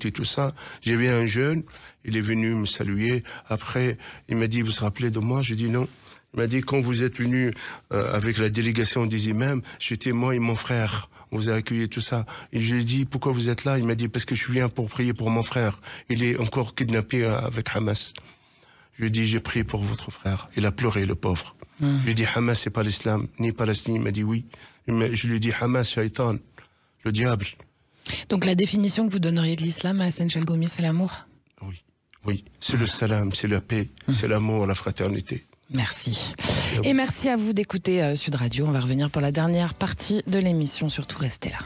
et tout ça. J'ai vu un jeune, il est venu me saluer. Après, il m'a dit, vous vous rappelez de moi j'ai dit non. Il m'a dit, quand vous êtes venu euh, avec la délégation des imams, j'étais moi et mon frère vous avez accueilli tout ça. Et je lui ai dit, pourquoi vous êtes là Il m'a dit, parce que je viens pour prier pour mon frère. Il est encore kidnappé euh, avec Hamas. Je lui ai dit, j'ai prié pour votre frère. Il a pleuré, le pauvre. Hmm. Je lui ai dit, Hamas, c'est pas l'islam, ni Palestine. Il m'a dit oui. Je lui ai dit, Hamas, shaitan, le diable. Donc la définition que vous donneriez de l'islam à Hassan Gomis c'est l'amour Oui, oui. C'est le salam, c'est la paix, hmm. c'est l'amour, la fraternité. Merci. Et merci à vous d'écouter euh, Sud Radio. On va revenir pour la dernière partie de l'émission. Surtout, restez là.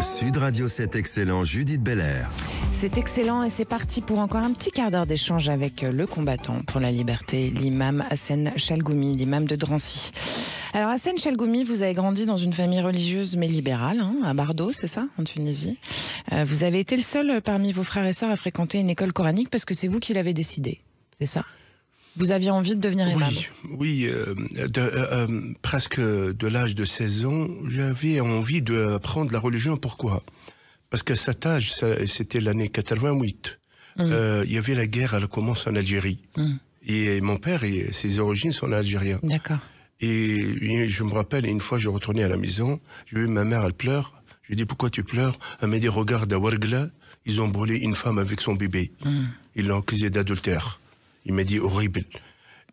Sud Radio, c'est excellent. Judith Belair. C'est excellent et c'est parti pour encore un petit quart d'heure d'échange avec euh, le combattant pour la liberté, l'imam Hassan Chalgoumi, l'imam de Drancy. Alors, Hassan Chalgoumi, vous avez grandi dans une famille religieuse mais libérale, hein, à Bardo, c'est ça, en Tunisie. Euh, vous avez été le seul euh, parmi vos frères et sœurs à fréquenter une école coranique parce que c'est vous qui l'avez décidé, c'est ça vous aviez envie de devenir imam Oui, euh, presque de l'âge de 16 ans, j'avais envie de la religion. Pourquoi Parce qu'à cet âge, c'était l'année 88. Mmh. il y avait la guerre, elle commence en Algérie. Mmh. Et mon père, et ses origines sont algériens. D'accord. Et je me rappelle, une fois, je retournais à la maison, je vu ma mère, elle pleure. Je lui ai dit, pourquoi tu pleures Elle m'a dit, regarde, à Wargla, ils ont brûlé une femme avec son bébé. Hmm. Ils l'ont accusée d'adultère. Il m'a dit, horrible.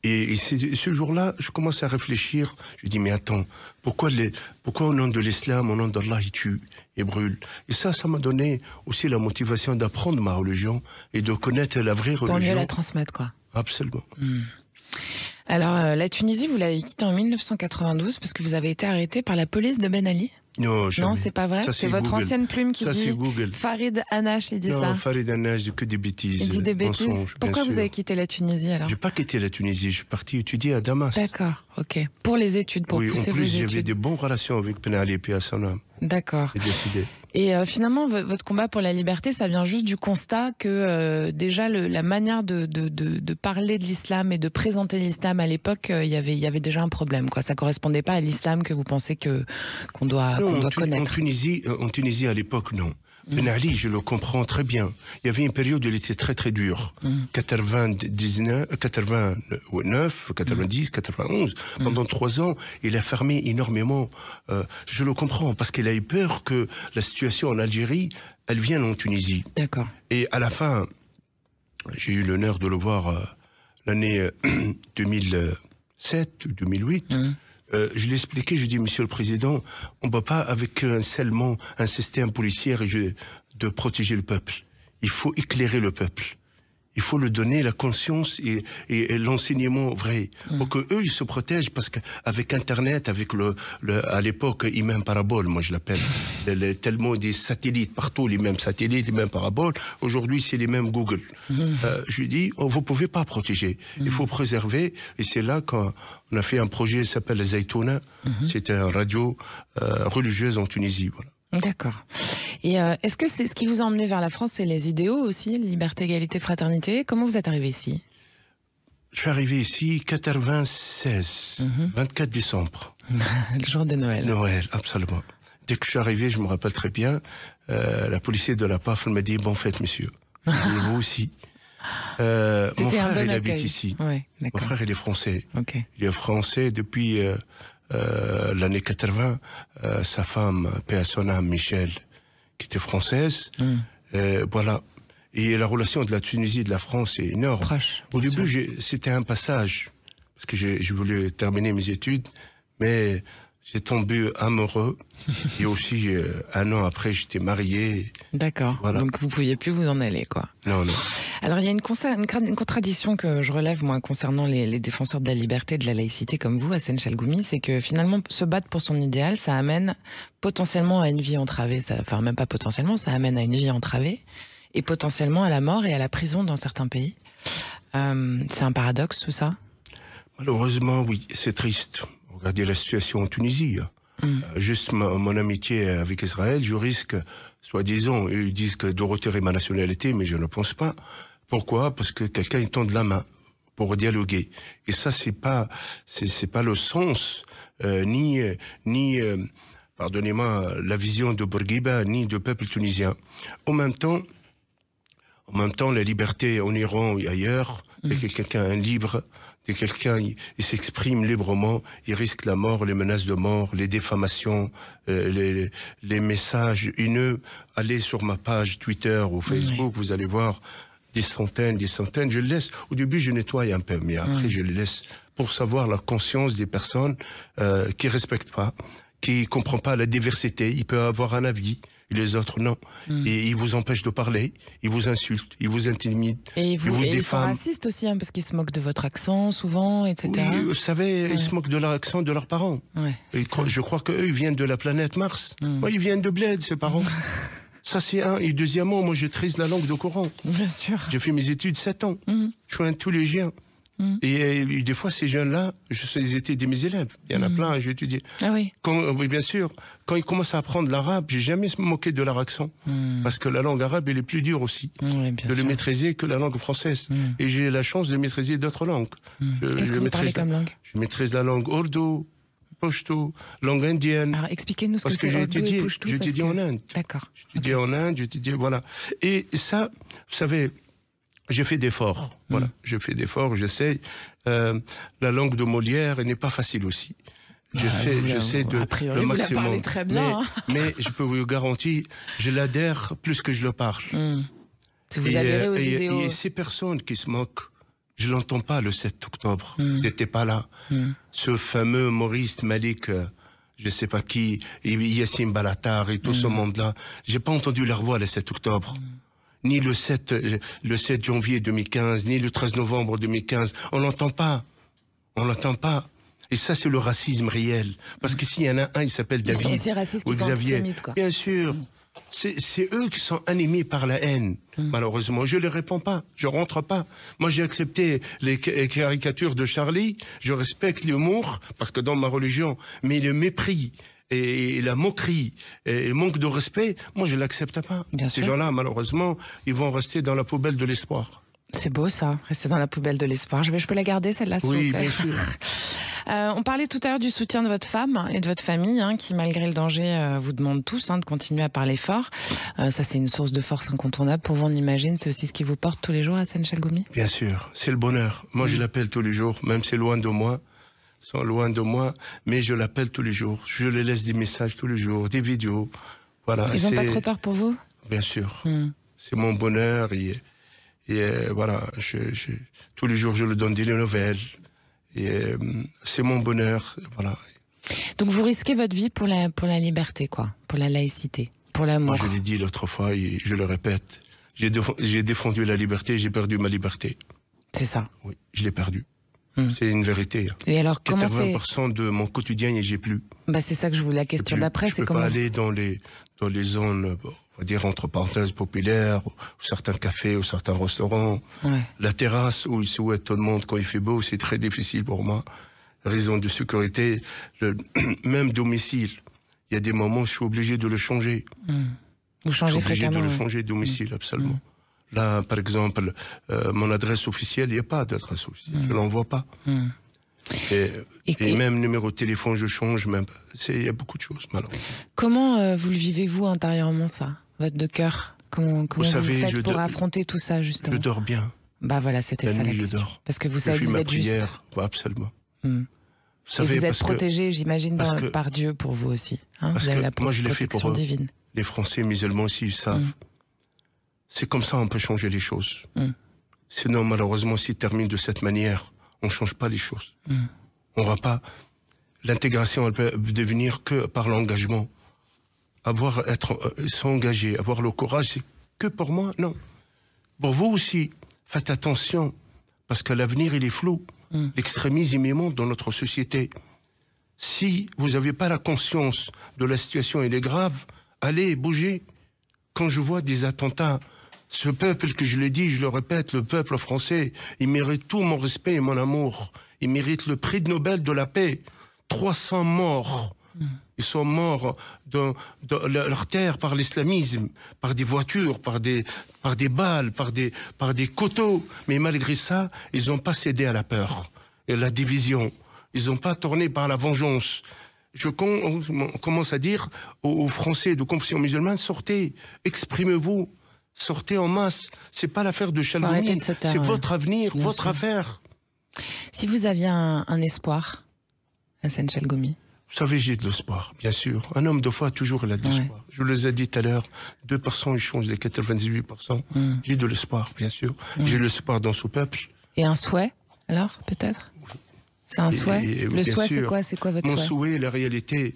Et, ce jour-là, je commence à réfléchir. Je dis, mais attends, pourquoi, les, pourquoi au nom de l'islam, au nom d'Allah, ils tuent et brûlent Et ça, ça m'a donné aussi la motivation d'apprendre ma religion et de connaître la vraie religion. Pour mieux la transmettre, quoi. Absolument. Hmm. Alors, euh, la Tunisie, vous l'avez quittée en 1992 parce que vous avez été arrêté par la police de Ben Ali non, jamais. non, c'est pas vrai. C'est votre ancienne plume qui ça, dit Farid Anash, il dit ça non, ça. Farid Anash, que des bêtises. Il dit des bêtises. Pourquoi vous avez quitté la Tunisie alors Je n'ai pas quitté la Tunisie, je suis parti étudier à Damas. D'accord, ok. Pour les études, pour oui, en plus, j'avais des bonnes relations avec Ben Ali et puis à son âme. D'accord. J'ai décidé. Et euh, finalement, votre combat pour la liberté, ça vient juste du constat que euh, déjà le, la manière de, parler de l'islam et de présenter l'islam à l'époque, euh, y il y avait déjà un problème. Quoi. Ça correspondait pas à l'islam que vous pensez que qu'on doit, connaître. En Tunisie, en Tunisie à l'époque, non. Ben Ali, je le comprends très bien. Il y avait une période où il était très très dur. 89, 90, 91. Pendant mm. trois ans, il a fermé énormément. Euh, je le comprends parce qu'il a eu peur que la situation en Algérie, elle vienne en Tunisie. D'accord. Et à la fin, j'ai eu l'honneur de le voir euh, l'année 2007 euh, ou 2008. Euh, je l'ai expliqué, je dis, Monsieur le Président, on ne peut pas avec un seulement un système policier de protéger le peuple. Il faut éclairer le peuple il faut le donner la conscience et, l'enseignement vrai mm. pour que eux ils se protègent parce qu'avec Internet, avec le, à l'époque même parabole, moi je l'appelle, tellement des satellites partout, les mêmes satellites, les mêmes paraboles. Aujourd'hui c'est les mêmes Google. Mm. Euh, je lui je dis, vous oh, vous pouvez pas protéger, il mm. faut préserver et c'est là qu'on a fait un projet qui s'appelle Zaytouna. Mm-hmm. C'était une radio euh, religieuse en Tunisie. Voilà. D'accord. Et euh, est-ce que c'est ce qui vous a emmené vers la France, c'est les idéaux aussi, liberté, égalité, fraternité Comment vous êtes arrivé ici Je suis arrivé ici 96, 24 mhm. décembre. le jour de Noël. Noël, absolument. Dès que je suis arrivé, je me rappelle très bien, euh, la policier de la PAF m'a dit Bon fête, monsieur. Et vous aussi. Euh, mon frère, il habite ici. mon frère, il est français. Il est français depuis l'année 80. sa femme, Péa Michel, qui était française. Mm. Euh, voilà. Et la relation de la Tunisie et de la France est énorme. Au début, c'était un passage, parce que je, je voulais terminer mes études, mais j'ai tombé amoureux et aussi euh, un an après j'étais marié. D'accord. Donc vous pouviez plus vous en aller quoi. Non non. Alors il y a une, contradiction que je relève moi concernant les, défenseurs de la liberté, de la laïcité comme vous, Hassan Chalgoumi, c'est que finalement se battre pour son idéal, ça amène potentiellement à une vie entravée, ça, enfin même pas potentiellement, ça amène à une vie entravée et potentiellement à la mort et à la prison dans certains pays. Euh, c'est un paradoxe tout ça. Malheureusement oui, c'est triste. Regardez la situation en Tunisie. Hein. Mm. Euh, juste mon amitié avec Israël, je risque, soi-disant, ils disent que de retirer ma nationalité, mais je ne pense pas. Pourquoi Parce que quelqu'un tend de la main pour dialoguer. Et ça, c'est pas, c'est pas le sens euh, ni ni euh, pardonnez-moi la vision de Bourguiba ni de peuple tunisien. En même temps, en même temps, la liberté en Iran et ailleurs, mmh. et que quelqu'un est libre quelqu'un il, s'exprime librement, il risque la mort, les menaces de mort, les défamations, euh, les, messages haineux. Allez sur ma page Twitter ou Facebook, vous allez voir des centaines, des centaines. Je laisse. Au début, je nettoie un peu, mais après, mm. je les laisse pour savoir la conscience des personnes qui euh, qui respectent pas, qui ne comprennent pas la diversité. Il peut avoir un avis les autres non. Hmm. Et ils vous empêchent de parler, ils vous insultent, ils vous intimident, et vous, ils vous et Ils sont racistes aussi, hein, parce qu'ils se moquent de votre accent souvent, etc. vous savez, ils se moquent de l'accent de leurs parents. je crois qu'eux, ils viennent de la planète Mars. Hmm. ils viennent de Bled, ces parents. Ça, c'est un. Et deuxièmement, moi, je trise la langue de Coran. Bien sûr. J'ai fait mes études 7 ans. Hmm. Je suis un tolégien. Mm. Et, euh, des fois, ces jeunes-là, je, ils étaient des mes élèves. Il y en a mm. plein, j'ai étudié. Ah oui. Euh, oui, bien sûr. Quand ils commencent à apprendre l'arabe, j'ai jamais moqué de leur accent. Mm. Parce que la langue arabe, elle est plus dure aussi. de sûr. le maîtriser que la langue française. Et j'ai la chance de maîtriser d'autres langues. Qu'est-ce que vous parlez comme langue Je maîtrise la langue ordo, Pashto, langue indienne. Alors expliquez-nous ce que, que dit, étudié. J'ai étudié que... en Inde. D'accord. Je étudié en Inde, t'ai dit, voilà. Et ça, vous savez, j'ai fait d'efforts. Ah. Voilà, hmm. j'ai fait d'efforts, j'essaie. Euh, la langue de Molière n'est pas facile aussi. Bah, je fais, j'essaie de priori, le maximum. très bien. Hein. Mais, je peux vous garantir, je l'adhère plus que je le parle. Hmm. Si vous adhérez aux et, idéaux. Et ces personnes qui se moquent, je l'entends pas le 7 octobre. Mmh. C'était pas là. Hmm. Ce fameux Maurice Malik euh, je sais pas qui, Yassine Balatar et tout ce monde-là. J'ai pas entendu leur voix le 7 octobre ni le 7, le 7 janvier 2015, ni le 13 novembre 2015. On n'entend pas. On n'entend pas. Et ça, c'est le racisme réel. Parce que s'il y en a un, il s'appelle David. ou Xavier. Bien sûr. Mm. C'est eux qui sont animés par la haine, mm. malheureusement. Je ne les réponds pas, je ne rentre pas. Moi, j'ai accepté les caricatures de Charlie, je respecte l'humour, parce que dans ma religion, mais le mépris, et, la moquerie et, manque de respect, moi je l'accepte pas. Bien Ces gens-là, malheureusement, ils vont rester dans la poubelle de l'espoir. C'est beau ça, rester dans la poubelle de l'espoir. Je, vais, je peux la garder celle-là Oui, bien sûr. Euh, on parlait tout à l'heure du soutien de votre femme et de votre famille, hein, qui malgré le danger euh, vous demande tous hein, de continuer à parler fort. Euh, ça, c'est une source de force incontournable pour vous, on imagine. C'est aussi ce qui vous porte tous les jours à seine Chalgoumi Bien sûr, c'est le bonheur. Moi, je mm. l'appelle tous les jours, même si c'est loin de moi sont loin de moi, mais je l'appelle tous les jours. Je lui laisse des messages tous les jours, des vidéos. Voilà. Ils n'ont pas trop peur pour vous Bien sûr. Hmm. C'est mon bonheur. Et, euh, voilà, tous les jours, je lui donne des nouvelles. Et euh, c'est mon bonheur. Voilà. Donc vous risquez votre vie pour la, pour la liberté, quoi, pour la laïcité, pour l'amour. Je l'ai dit l'autre fois et je le répète. J'ai défendu la liberté, j'ai perdu ma liberté. C'est ça. Oui, je l'ai perdue. Hmm. C'est une vérité. Et alors, comment 80% de mon quotidien n'y j'ai plus. Bah, c'est ça que je voulais la question d'après. Je peux comment... pas aller dans les dans les zones, on va dire entre parenthèses populaires, ou certains cafés, ou certains restaurants. La terrasse où il se voit tout le monde quand il fait beau, c'est très difficile pour moi. Raison de sécurité, le, même domicile. Il y a des moments où je suis obligé de le changer. Hmm. Vous changez je suis obligé de le changer domicile, hmm. absolument. Là, par exemple, euh, mon adresse officielle, il n'y a pas d'adresse officielle. Je ne hmm. l'envoie pas. Hmm. Et, même numéro de téléphone, je change. il y a beaucoup de choses, Comment euh, vous le vivez-vous intérieurement ça, votre de cœur Comment, vous, faites pour affronter tout ça justement Je dors bien. Bah voilà, c'était ça nuit, la je Parce que vous hmm. savez, vous êtes prière, juste. absolument. Vous, savez, et vous êtes protégé, j'imagine, par Dieu pour vous aussi. Hein? la moi, je l'ai fait pour divine. les Français musulmans aussi, ils savent. C'est comme ça qu'on peut changer les choses. Hmm. Sinon, malheureusement, s'il termine de cette manière, on ne change pas les choses. On hmm. On va pas. L'intégration, elle peut devenir que par l'engagement. Avoir, être, euh, s'engager, avoir le courage, c'est que pour moi, non. Pour vous aussi, faites attention, parce que l'avenir, il est flou. Hmm. L'extrémisme est dans notre société. Si vous n'avez pas la conscience de la situation, elle est grave, allez, bougez. Quand je vois des attentats ce peuple que je l'ai dit, je le répète, le peuple français, il mérite tout mon respect et mon amour. Il mérite le prix de Nobel de la paix. 300 morts. Ils sont morts dans, leur terre par l'islamisme, par des voitures, par des, par des balles, par des, par des coteaux. Mais malgré ça, ils n'ont pas cédé à la peur et à la division. Ils n'ont pas tourné par la vengeance je commence à dire aux, Français de confession musulmane, sortez, exprimez-vous. Sortez en masse. C'est pas l'affaire de Chalmoni. C'est votre avenir, votre affaire. Si vous aviez un, espoir, Hassan Chalgoumi. Vous savez, j'ai de l'espoir, bien sûr. Un homme de foi, toujours, il a de l'espoir. Je vous l'ai ai dit tout à l'heure, 2%, échangent les 98%. J'ai de l'espoir, bien sûr. Mm. J'ai de l'espoir dans ce peuple. Et un souhait, alors, peut-être C'est un souhait Le souhait, c'est quoi C'est quoi votre Mon souhait, souhait la réalité,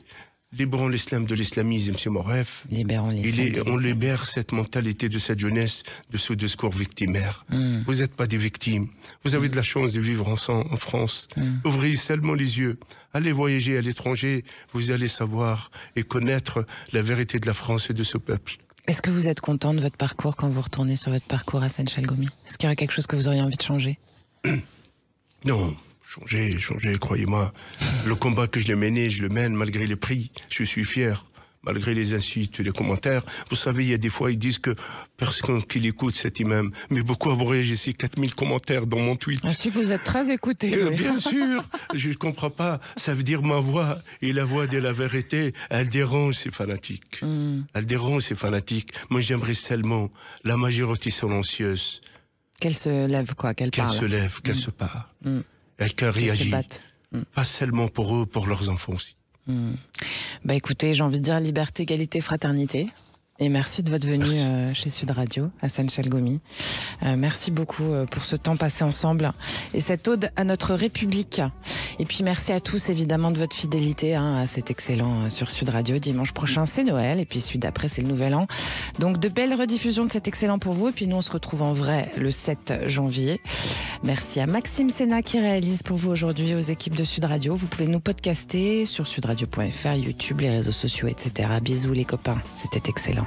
Libérons l'islam de l'islamisme, c'est Moref. Libérons l'islam. on libère cette mentalité de cette jeunesse de ce discours victimaire. Hmm. Vous n'êtes pas des victimes. Vous avez de la chance de vivre ensemble en France. Hmm. Ouvrez seulement les yeux. Allez voyager à l'étranger. Vous allez savoir et connaître la vérité de la France et de ce peuple. Est-ce que vous êtes content de votre parcours quand vous retournez sur votre parcours à saint chalgoumi Est-ce qu'il y a quelque chose que vous auriez envie de changer Non. Changez, changez, croyez-moi. Le combat que je l'ai mené, je le mène malgré les prix. Je suis fier malgré les insultes, les commentaires. Vous savez, il y a des fois, ils disent que personne qui l'écoute, cet imam. Mais beaucoup vous réagissez 4000 commentaires dans mon tweet. si vous êtes très écouté. Bien sûr, je ne comprends pas. Ça veut dire ma voix et la voix de la vérité, elle dérange ces fanatiques. Hmm. Elle dérange ces fanatiques. Moi, j'aimerais seulement la majorité silencieuse. Qu'elle se lève, quoi, qu'elle parle. Qu'elle se lève, qu'elle hmm. se parle. Hmm elle réagit. Hmm. Pas seulement pour eux, pour leurs enfants aussi. Hmm. Bah écoutez, j'ai envie de dire liberté, égalité, fraternité. Et merci de votre venue euh, chez Sud Radio, à Chalgoumi. Euh, merci beaucoup euh, pour ce temps passé ensemble et cette ode à notre République. Et puis merci à tous évidemment de votre fidélité hein, à cet excellent euh, sur Sud Radio. Dimanche prochain c'est Noël et puis celui d'après c'est le Nouvel An. Donc de belles rediffusions de cet excellent pour vous. Et puis nous on se retrouve en vrai le 7 janvier. Merci à Maxime Sénat qui réalise pour vous aujourd'hui aux équipes de Sud Radio. Vous pouvez nous podcaster sur sudradio.fr, YouTube, les réseaux sociaux, etc. Bisous les copains, c'était excellent.